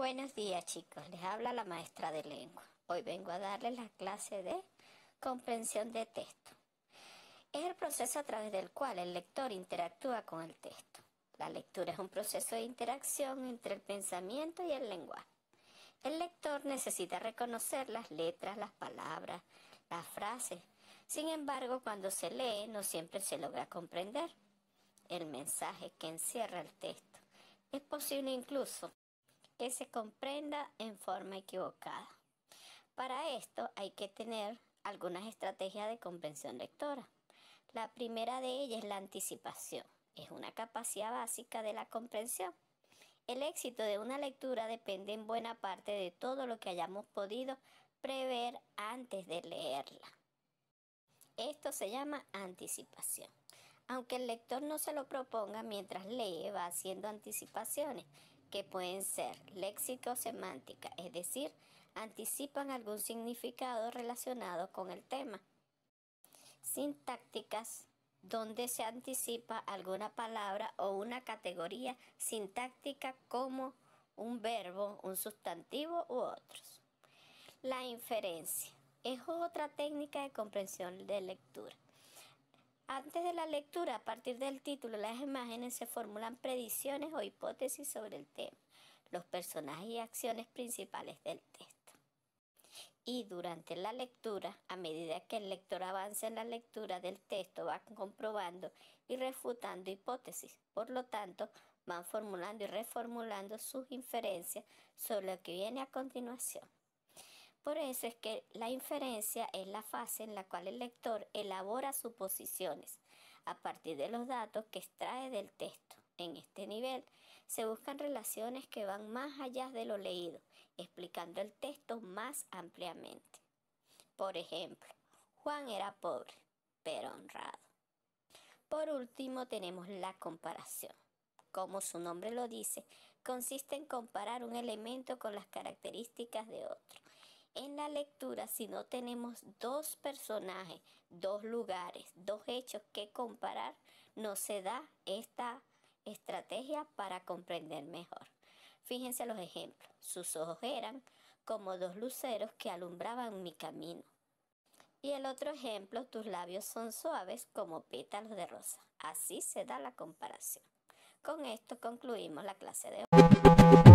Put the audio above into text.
Buenos días chicos, les habla la maestra de lengua. Hoy vengo a darles la clase de comprensión de texto. Es el proceso a través del cual el lector interactúa con el texto. La lectura es un proceso de interacción entre el pensamiento y el lenguaje. El lector necesita reconocer las letras, las palabras, las frases. Sin embargo, cuando se lee no siempre se logra comprender el mensaje que encierra el texto. Es posible incluso que se comprenda en forma equivocada. Para esto hay que tener algunas estrategias de comprensión lectora. La primera de ellas es la anticipación. Es una capacidad básica de la comprensión. El éxito de una lectura depende en buena parte de todo lo que hayamos podido prever antes de leerla. Esto se llama anticipación. Aunque el lector no se lo proponga mientras lee, va haciendo anticipaciones que pueden ser léxico-semántica, es decir, anticipan algún significado relacionado con el tema. Sintácticas, donde se anticipa alguna palabra o una categoría sintáctica como un verbo, un sustantivo u otros. La inferencia es otra técnica de comprensión de lectura. Antes de la lectura, a partir del título, las imágenes se formulan predicciones o hipótesis sobre el tema, los personajes y acciones principales del texto. Y durante la lectura, a medida que el lector avanza en la lectura del texto, va comprobando y refutando hipótesis. Por lo tanto, van formulando y reformulando sus inferencias sobre lo que viene a continuación. Por eso es que la inferencia es la fase en la cual el lector elabora suposiciones a partir de los datos que extrae del texto. En este nivel se buscan relaciones que van más allá de lo leído, explicando el texto más ampliamente. Por ejemplo, Juan era pobre, pero honrado. Por último tenemos la comparación como su nombre lo dice, consiste en comparar un elemento con las características de otro, en la lectura, si no tenemos dos personajes, dos lugares, dos hechos que comparar, no se da esta estrategia para comprender mejor. Fíjense los ejemplos. Sus ojos eran como dos luceros que alumbraban mi camino. Y el otro ejemplo, tus labios son suaves como pétalos de rosa. Así se da la comparación. Con esto concluimos la clase de hoy.